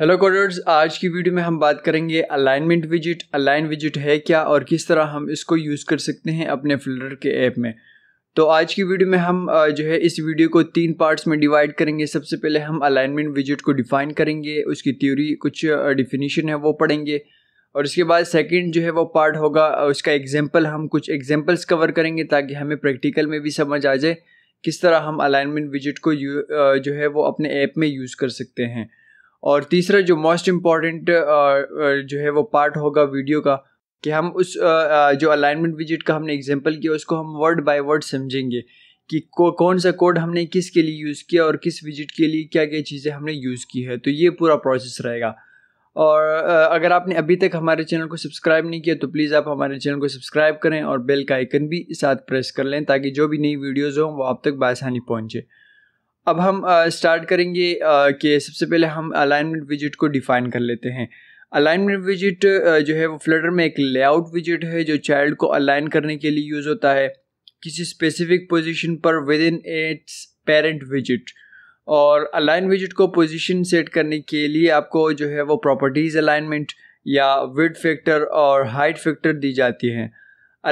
hello coders आज की video में हम बात करेंगे अलाइनमेंट विजिट अलाइन विजिट है क्या और किस तरह हम इसको यूज़ कर सकते हैं अपने फिल्टर के ऐप में तो आज की वीडियो में हम जो है इस वीडियो को तीन पार्ट्स में डिवाइड करेंगे सबसे पहले हम अलाइनमेंट विजिट को डिफ़ाइन करेंगे उसकी थ्योरी कुछ डिफिनीशन है वो पढ़ेंगे और उसके बाद सेकेंड जो है वो पार्ट होगा उसका एग्जाम्पल हम कुछ एग्जाम्पल्स कवर करेंगे ताकि हमें प्रैक्टिकल में भी समझ आ जाए किस तरह हम अलाइनमेंट विजिट को जो है वो अपने ऐप में यूज़ कर सकते हैं और तीसरा जो मोस्ट इम्पॉर्टेंट uh, uh, जो है वो पार्ट होगा वीडियो का कि हम उस uh, जो अलाइनमेंट विजिट का हमने एग्जांपल किया उसको हम वर्ड बाय वर्ड समझेंगे कि को कौन सा कोड हमने किस के लिए यूज़ किया और किस विजिट के लिए क्या क्या चीज़ें हमने यूज़ की है तो ये पूरा प्रोसेस रहेगा और अगर आपने अभी तक हमारे चैनल को सब्सक्राइब नहीं किया तो प्लीज़ आप हमारे चैनल को सब्सक्राइब करें और बेल का आइकन भी साथ प्रेस कर लें ताकि जो भी नई वीडियोज़ हों वो आप तक बासानी पहुँचे अब हम स्टार्ट करेंगे कि सबसे पहले हम अलाइनमेंट विजिट को डिफ़ाइन कर लेते हैं अलाइनमेंट विजिट जो है वो फ्लटर में एक लेआउट विजिट है जो चाइल्ड को अलाइन करने के लिए यूज़ होता है किसी स्पेसिफिक पोजीशन पर विद इन एट्स पेरेंट विजिट और अलाइन विजिट को पोजीशन सेट करने के लिए आपको जो है वो प्रॉपर्टीज़ अलाइनमेंट या विड फैक्टर और हाइट फैक्टर दी जाती है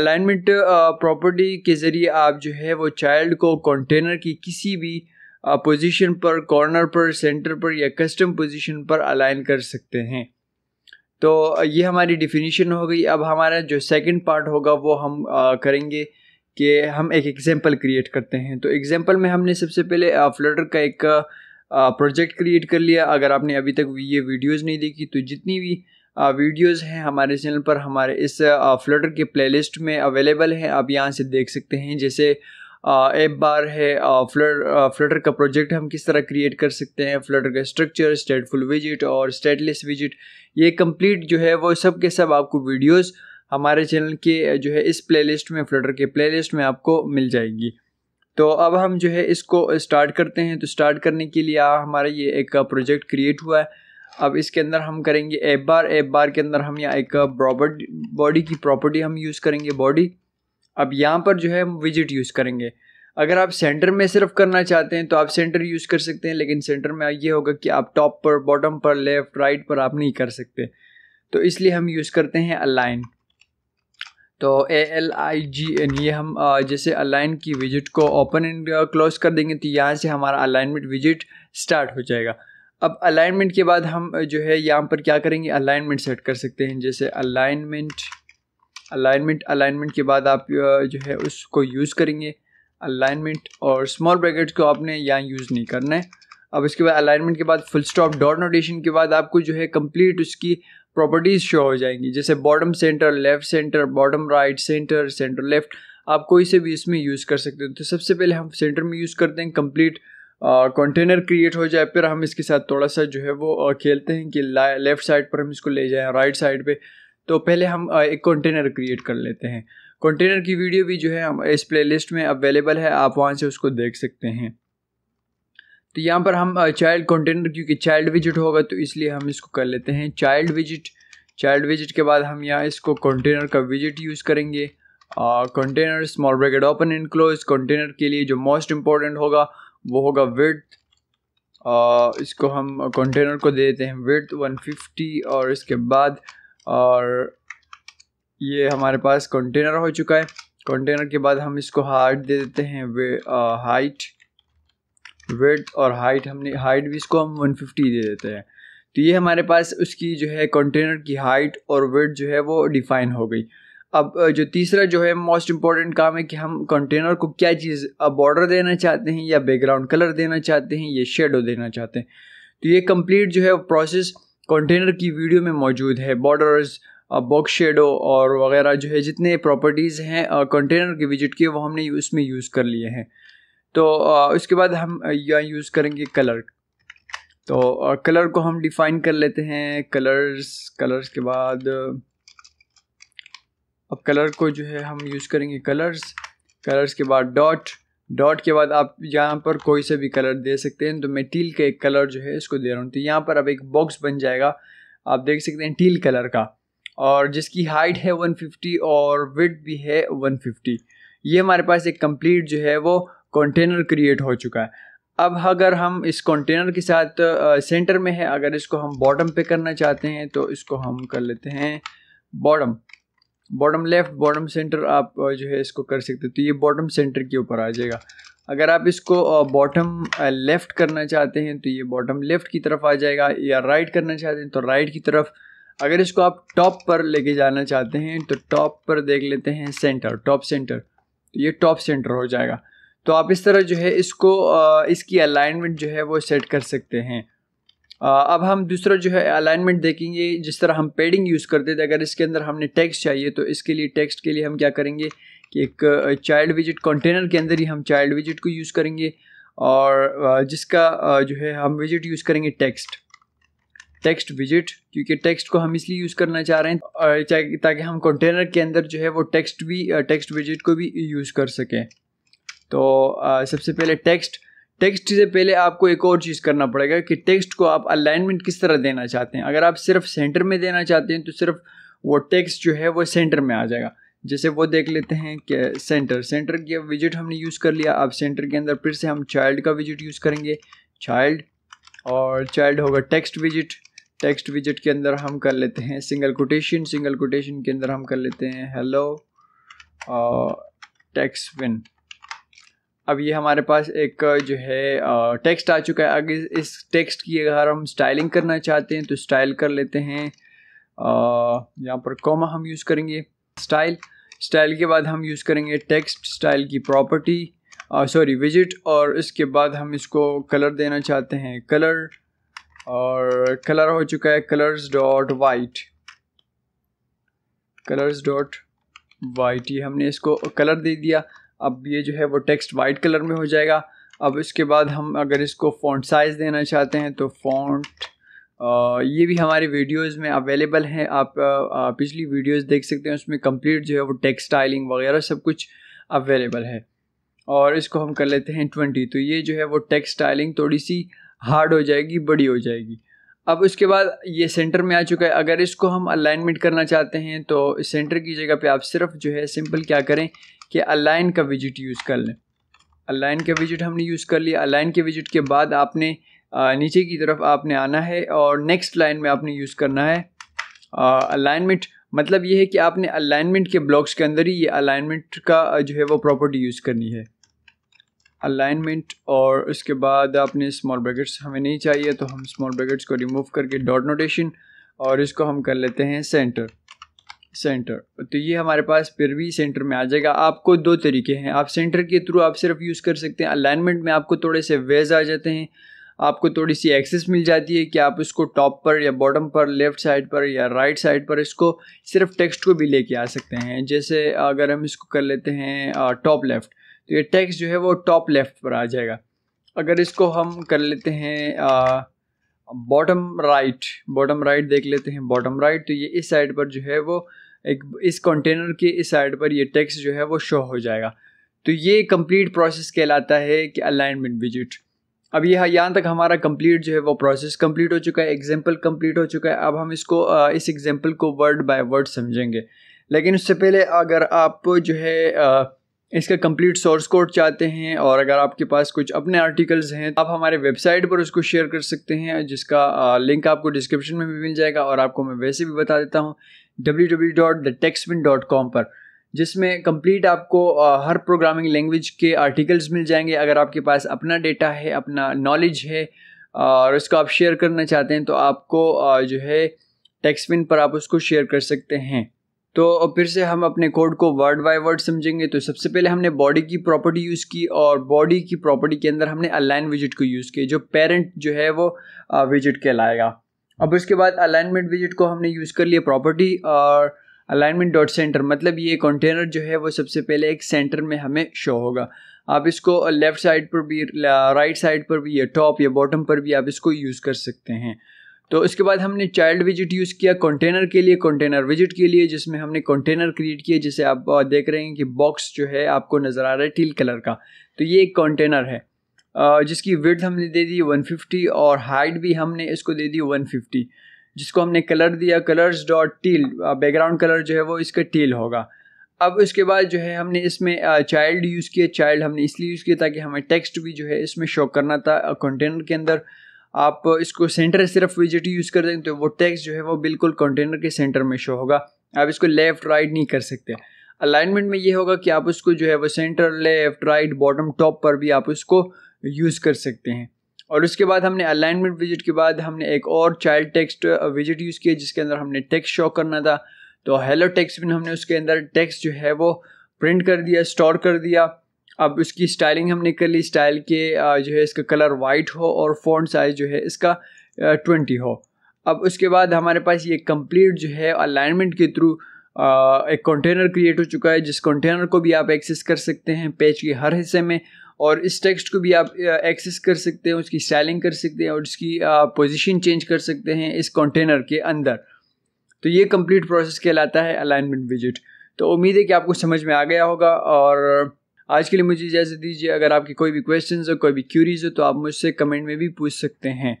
अलाइनमेंट प्रॉपर्टी के ज़रिए आप जो है वो चाइल्ड को कंटेनर की किसी भी पोजीशन पर कॉर्नर पर सेंटर पर या कस्टम पोजीशन पर अलाइन कर सकते हैं तो ये हमारी डिफिनीशन हो गई अब हमारा जो सेकंड पार्ट होगा वो हम आ, करेंगे कि हम एक एग्जांपल क्रिएट करते हैं तो एग्जांपल में हमने सबसे पहले फ्लटर का एक प्रोजेक्ट क्रिएट कर लिया अगर आपने अभी तक ये वीडियोस नहीं देखी तो जितनी भी वीडियोस हैं हमारे चैनल पर हमारे इस फ्लटर के प्लेलिस्ट में अवेलेबल हैं आप यहाँ से देख सकते हैं जैसे एप बार है फ्लटर का प्रोजेक्ट हम किस तरह क्रिएट कर सकते हैं फ्लटर का स्ट्रक्चर स्टेटफुल विजिट और स्टेटलेस विजिट ये कंप्लीट जो है वो सब के सब आपको वीडियोस हमारे चैनल के जो है इस प्लेलिस्ट में फ्लटर के प्लेलिस्ट में आपको मिल जाएगी तो अब हम जो है इसको स्टार्ट करते हैं तो स्टार्ट करने के लिए हमारा ये एक प्रोजेक्ट क्रिएट हुआ है अब इसके अंदर हम करेंगे ऐप बार ऐप बार के अंदर हम यहाँ एक बॉडी की प्रॉपर्टी हम यूज़ करेंगे बॉडी अब यहाँ पर जो है हम विजिट यूज़ करेंगे अगर आप सेंटर में सिर्फ करना चाहते हैं तो आप सेंटर यूज़ कर सकते हैं लेकिन सेंटर में ये होगा कि आप टॉप पर बॉटम पर लेफ़्ट राइट पर आप नहीं कर सकते तो इसलिए हम यूज़ करते हैं अलाइन तो A L I G N ये हम जैसे अलाइन की विजिट को ओपन एंड क्लोज कर देंगे तो यहाँ से हमारा अलाइनमेंट विजिट स्टार्ट हो जाएगा अब अलाइनमेंट के बाद हम जो है यहाँ पर क्या करेंगे अलाइनमेंट सेट कर सकते हैं जैसे अलाइनमेंट अलाइनमेंट अलाइनमेंट के बाद आप जो है उसको यूज़ करेंगे अलाइनमेंट और स्मॉल ब्रैकेट्स को आपने यहाँ यूज़ नहीं करना है अब इसके बाद अलाइनमेंट के बाद फुल स्टॉप डॉट नोटेशन के बाद आपको जो है कंप्लीट उसकी प्रॉपर्टीज़ शो हो जाएंगी जैसे bottom centre left centre bottom right centre centre left आप कोई से भी इसमें यूज़ कर सकते हो तो सबसे पहले हम सेंटर में यूज़ करते हैं कंप्लीट कंटेनर क्रिएट हो जाए फिर हम इसके साथ थोड़ा सा जो है वो खेलते हैं कि लेफ़्ट साइड पर हम इसको ले जाएँ राइट साइड पर तो पहले हम एक कंटेनर क्रिएट कर लेते हैं कंटेनर की वीडियो भी जो है हम इस प्लेलिस्ट में अवेलेबल है आप वहाँ से उसको देख सकते हैं तो यहाँ पर हम चाइल्ड कंटेनर क्योंकि चाइल्ड विजिट होगा तो इसलिए हम इसको कर लेते हैं चाइल्ड विजिट चाइल्ड विजिट के बाद हम यहाँ इसको कंटेनर का विजिट यूज़ करेंगे container small bracket open and close container के लिए जो मोस्ट इम्पोर्टेंट होगा वो होगा विथ इसको हम कंटेनर को दे देते हैं विथ 150 और इसके बाद और ये हमारे पास कंटेनर हो चुका है कंटेनर के बाद हम इसको हाइट दे देते हैं वे हाइट वेट और हाइट हमने हाइट भी इसको हम 150 दे देते हैं तो ये हमारे पास उसकी जो है कंटेनर की हाइट और वेट जो है वो डिफ़ाइन हो गई अब जो तीसरा जो है मोस्ट इम्पॉर्टेंट काम है कि हम कंटेनर को क्या चीज़ अब बॉर्डर देना चाहते हैं या बैकग्राउंड कलर देना चाहते हैं या शेडो देना चाहते हैं तो ये कंप्लीट जो है प्रोसेस कंटेनर की वीडियो में मौजूद है बॉर्डर्स बॉक्स शेडो और वगैरह जो है जितने प्रॉपर्टीज़ हैं कंटेनर के विजिट किए वो हमने उसमें यूज़ कर लिए हैं तो uh, उसके बाद हम uh, यहाँ यूज़ करेंगे कलर तो कलर uh, को हम डिफ़ाइन कर लेते हैं कलर्स कलर्स के बाद अब कलर को जो है हम यूज़ करेंगे कलर्स कलर्स के बाद डॉट डॉट के बाद आप यहाँ पर कोई से भी कलर दे सकते हैं तो मैं टील का एक कलर जो है इसको दे रहा हूँ तो यहाँ पर अब एक बॉक्स बन जाएगा आप देख सकते हैं टील कलर का और जिसकी हाइट है 150 और विथ भी है 150 ये हमारे पास एक कंप्लीट जो है वो कंटेनर क्रिएट हो चुका है अब अगर हम इस कंटेनर के साथ सेंटर में है अगर इसको हम बॉटम पे करना चाहते हैं तो इसको हम कर लेते हैं bottom bottom left bottom centre आप जो है इसको कर सकते तो ये बॉटम सेंटर के ऊपर आ जाएगा अगर आप इसको बॉटम लेफ़्ट करना चाहते हैं तो ये बॉटम लेफ़्ट की तरफ आ जाएगा या राइट करना चाहते हैं तो राइट की तरफ अगर इसको आप टॉप पर लेके जाना चाहते हैं तो टॉप पर देख लेते हैं सेंटर टॉप सेंटर तो ये टॉप सेंटर हो जाएगा तो आप इस तरह जो है इसको इसकी अलाइनमेंट जो है वो सेट कर सकते हैं अब हम दूसरा जो है अलाइनमेंट देखेंगे जिस तरह हम पेडिंग यूज़ करते थे अगर इसके अंदर हमने टेक्स्ट चाहिए तो इसके लिए टेक्स्ट के लिए हम क्या करेंगे कि एक चाइल्ड विजिट कंटेनर के अंदर ही हम चाइल्ड विजिट को यूज़ करेंगे और जिसका जो है हम विजिट यूज़ करेंगे टेक्स्ट टेक्स्ट विजिट क्योंकि टेक्स्ट को हम इसलिए यूज़ करना चाह रहे हैं ताकि हम कंटेनर के अंदर जो है वो टेक्स्ट भी टेक्स्ट विजिट को भी यूज़ कर सकें तो सबसे पहले टेक्स्ट टेक्स्ट से पहले आपको एक और चीज़ करना पड़ेगा कि टेक्स्ट को आप अलाइनमेंट किस तरह देना चाहते हैं अगर आप सिर्फ सेंटर में देना चाहते हैं तो सिर्फ वो टेक्स्ट जो है वो सेंटर में आ जाएगा जैसे वो देख लेते हैं कि सेंटर सेंटर की विजिट हमने यूज़ कर लिया अब सेंटर के अंदर फिर से हम चाइल्ड का विजिट यूज़ करेंगे चाइल्ड और चाइल्ड होगा टेक्स्ट विजिट टेक्स्ट विजिट के अंदर हम कर लेते हैं सिंगल कोटेशन सिंगल कोटेशन के अंदर हम कर लेते हैं हेलो टेक्स्ट विन अब ये हमारे पास एक जो है टेक्स्ट आ चुका है अगर इस टेक्स्ट की अगर हम स्टाइलिंग करना चाहते हैं तो स्टाइल कर लेते हैं यहाँ पर कॉमा हम यूज़ करेंगे स्टाइल स्टाइल के बाद हम यूज़ करेंगे टेक्स्ट स्टाइल की प्रॉपर्टी सॉरी विजिट और इसके बाद हम इसको कलर देना चाहते हैं कलर और कलर हो चुका है colours dot white colours dot white ये हमने इसको कलर दे दिया अब ये जो है वो टेक्स्ट वाइट कलर में हो जाएगा अब इसके बाद हम अगर इसको फॉन्ट साइज़ देना चाहते हैं तो फॉन्ट ये भी हमारे वीडियोस में अवेलेबल हैं आप आ, पिछली वीडियोस देख सकते हैं उसमें कंप्लीट जो है वो टेक्सटाइलिंग वगैरह सब कुछ अवेलेबल है और इसको हम कर लेते हैं ट्वेंटी तो ये जो है वो टेक्सटाइलिंग थोड़ी सी हार्ड हो जाएगी बड़ी हो जाएगी अब उसके बाद ये सेंटर में आ चुका है अगर इसको हम अलाइनमेंट करना चाहते हैं तो सेंटर की जगह पे आप सिर्फ जो है सिंपल क्या करें कि अलाइन का विजिट यूज़ कर लें अलाइन का विजिट हमने यूज़ कर लिया अलाइन के विजिट के बाद आपने नीचे की तरफ आपने आना है और नेक्स्ट लाइन में आपने यूज़ करना है अलाइनमेंट मतलब ये है कि आपने अलाइनमेंट के ब्लॉक्स के अंदर ही ये अलाइनमेंट का जो है वो प्रॉपर्टी यूज़ करनी है अलाइनमेंट और उसके बाद आपने स्मॉल ब्रैकेट्स हमें नहीं चाहिए तो हम स्मॉल ब्रैकेट्स को रिमूव करके डॉट नोटेशन और इसको हम कर लेते हैं सेंटर सेंटर तो ये हमारे पास फिर भी सेंटर में आ जाएगा आपको दो तरीके हैं आप सेंटर के थ्रू आप सिर्फ यूज़ कर सकते हैं अलाइनमेंट में आपको थोड़े से वेज आ जाते हैं आपको थोड़ी सी एक्सेस मिल जाती है कि आप इसको टॉप पर या बॉटम पर लेफ़्ट साइड पर या राइट साइड पर इसको सिर्फ टेक्स्ट को भी लेके आ सकते हैं जैसे अगर हम इसको कर लेते हैं टॉप लेफ़्ट तो ये टैक्स जो है वो टॉप लेफ्ट पर आ जाएगा अगर इसको हम कर लेते हैं बॉटम राइट बॉटम राइट देख लेते हैं बॉटम राइट तो ये इस साइड पर जो है वो एक इस कंटेनर के इस साइड पर ये टैक्स जो है वो शो हो जाएगा तो ये कंप्लीट प्रोसेस कहलाता है कि अलाइनमेंट विजिट अब यह यहाँ तक हमारा कंप्लीट जो है वो प्रोसेस कंप्लीट हो चुका है एग्जाम्पल कंप्लीट हो चुका है अब हम इसको इस एग्जाम्पल को वर्ड बाय वर्ड समझेंगे लेकिन उससे पहले अगर आप जो है इसका कंप्लीट सोर्स कोड चाहते हैं और अगर आपके पास कुछ अपने आर्टिकल्स हैं तो आप हमारे वेबसाइट पर उसको शेयर कर सकते हैं जिसका लिंक आपको डिस्क्रिप्शन में भी मिल जाएगा और आपको मैं वैसे भी बता देता हूँ डब्ल्यू पर जिसमें कंप्लीट आपको हर प्रोग्रामिंग लैंग्वेज के आर्टिकल्स मिल जाएंगे अगर आपके पास अपना डेटा है अपना नॉलेज है और उसको आप शेयर करना चाहते हैं तो आपको जो है टेक्सपिन पर आप उसको शेयर कर सकते हैं तो फिर से हम अपने कोड को वर्ड बाय वर्ड समझेंगे तो सबसे पहले हमने बॉडी की प्रॉपर्टी यूज़ की और बॉडी की प्रॉपर्टी के अंदर हमने अलाइन विजिट को यूज़ किया जो पेरेंट जो है वो विजिट कहलाएगा अब उसके बाद अलाइनमेंट विजिट को हमने यूज़ कर लिया प्रॉपर्टी और अलाइनमेंट डॉट सेंटर मतलब ये कंटेनर जो है वो सबसे पहले एक सेंटर में हमें शो होगा आप इसको लेफ़्ट साइड पर भी राइट साइड पर भी या टॉप या बॉटम पर भी आप इसको यूज़ कर सकते हैं तो इसके बाद हमने चाइल्ड विजिट यूज़ किया कंटेनर के लिए कंटेनर विजिट के लिए जिसमें हमने कंटेनर क्रिएट किए जिसे आप देख रहे हैं कि बॉक्स जो है आपको नज़र आ रहा है टील कलर का तो ये एक कंटेनर है जिसकी विड्थ हमने दे दी 150 और हाइट भी हमने इसको दे दी 150 जिसको हमने कलर दिया colours dot teal background colour जो है वो इसका टील होगा अब उसके बाद जो है हमने इसमें चाइल्ड यूज़ किया चाइल्ड हमने इसलिए यूज़ किया ताकि हमें टेक्स्ट भी जो है इसमें शो करना था कंटेनर के अंदर आप इसको सेंटर सिर्फ विजिट यूज़ कर देंगे तो वो टेक्स्ट जो है वो बिल्कुल कंटेनर के सेंटर में शो होगा आप इसको लेफ़्ट राइट नहीं कर सकते अलाइनमेंट में ये होगा कि आप उसको जो है वो centre left right bottom top पर भी आप उसको यूज़ कर सकते हैं और उसके बाद हमने अलाइनमेंट विजिट के बाद हमने एक और चाइल्ड टेक्स्ट विजिट यूज़ किया जिसके अंदर हमने टेक्स्ट शो करना था तो हेलो टेक्स्ट में हमने उसके अंदर टेक्स्ट जो है वो प्रिंट कर दिया स्टोर कर दिया अब इसकी स्टाइलिंग हमने कर ली स्टाइल के जो है इसका कलर वाइट हो और फोन साइज़ जो है इसका ट्वेंटी हो अब उसके बाद हमारे पास ये कंप्लीट जो है अलाइनमेंट के थ्रू एक कंटेनर क्रिएट हो चुका है जिस कंटेनर को भी आप एक्सेस कर सकते हैं पेज के हर हिस्से में और इस टेक्स्ट को भी आप एक्सेस कर सकते हैं उसकी स्टाइलिंग कर सकते हैं और इसकी पोजीशन चेंज कर सकते हैं इस कंटेनर के अंदर तो ये कंप्लीट प्रोसेस कहलाता है अलाइनमेंट विजिट तो उम्मीद है कि आपको समझ में आ गया होगा और आज के लिए मुझे इजाज़त दीजिए अगर आपकी कोई भी क्वेश्चन हो कोई भी क्यूरीज हो तो आप मुझसे कमेंट में भी पूछ सकते हैं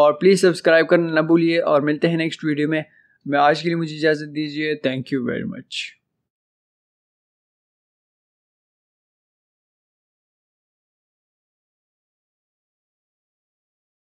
और प्लीज़ सब्सक्राइब करना ना भूलिए और मिलते हैं नेक्स्ट वीडियो में मैं आज के लिए मुझे इजाज़त दीजिए थैंक यू वेरी मच